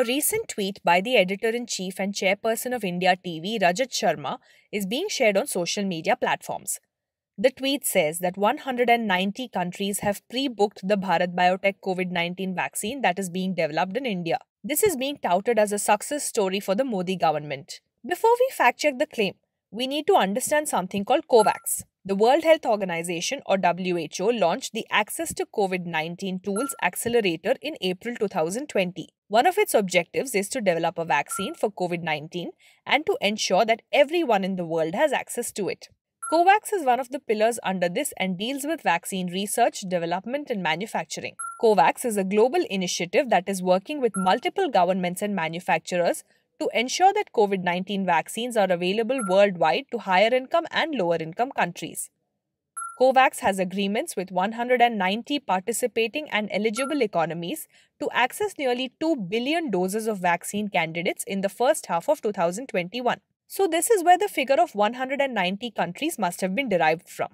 A recent tweet by the editor in chief and chairperson of India TV, Rajat Sharma, is being shared on social media platforms. The tweet says that 190 countries have pre booked the Bharat Biotech COVID 19 vaccine that is being developed in India. This is being touted as a success story for the Modi government. Before we fact check the claim, we need to understand something called COVAX. The World Health Organization or WHO launched the Access to COVID 19 Tools Accelerator in April 2020. One of its objectives is to develop a vaccine for COVID 19 and to ensure that everyone in the world has access to it. COVAX is one of the pillars under this and deals with vaccine research, development, and manufacturing. COVAX is a global initiative that is working with multiple governments and manufacturers to ensure that COVID 19 vaccines are available worldwide to higher income and lower income countries. COVAX has agreements with 190 participating and eligible economies to access nearly 2 billion doses of vaccine candidates in the first half of 2021. So, this is where the figure of 190 countries must have been derived from.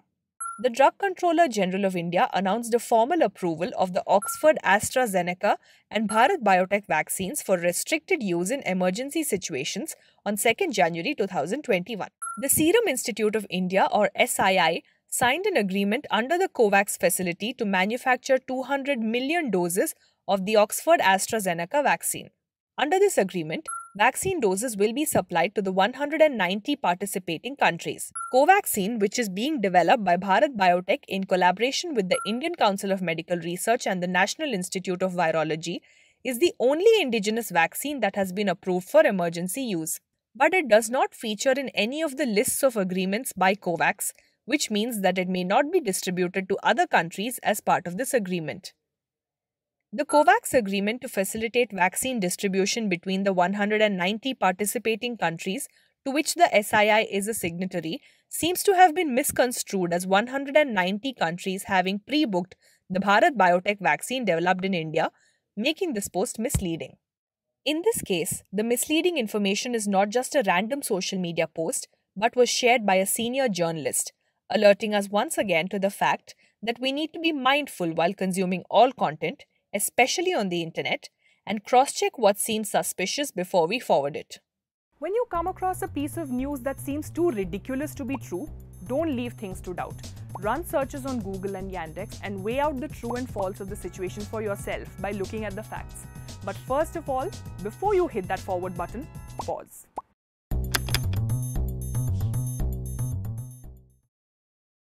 The Drug Controller General of India announced a formal approval of the Oxford AstraZeneca and Bharat Biotech vaccines for restricted use in emergency situations on 2 January 2021. The Serum Institute of India, or SII, signed an agreement under the COVAX facility to manufacture 200 million doses of the Oxford AstraZeneca vaccine. Under this agreement, vaccine doses will be supplied to the 190 participating countries. Covaxin, which is being developed by Bharat Biotech in collaboration with the Indian Council of Medical Research and the National Institute of Virology, is the only indigenous vaccine that has been approved for emergency use. But it does not feature in any of the lists of agreements by COVAX, which means that it may not be distributed to other countries as part of this agreement. The COVAX agreement to facilitate vaccine distribution between the 190 participating countries to which the SII is a signatory seems to have been misconstrued as 190 countries having pre booked the Bharat biotech vaccine developed in India, making this post misleading. In this case, the misleading information is not just a random social media post, but was shared by a senior journalist, alerting us once again to the fact that we need to be mindful while consuming all content, especially on the internet, and cross check what seems suspicious before we forward it. When you come across a piece of news that seems too ridiculous to be true, don't leave things to doubt. Run searches on Google and Yandex and weigh out the true and false of the situation for yourself by looking at the facts. But first of all, before you hit that forward button, pause.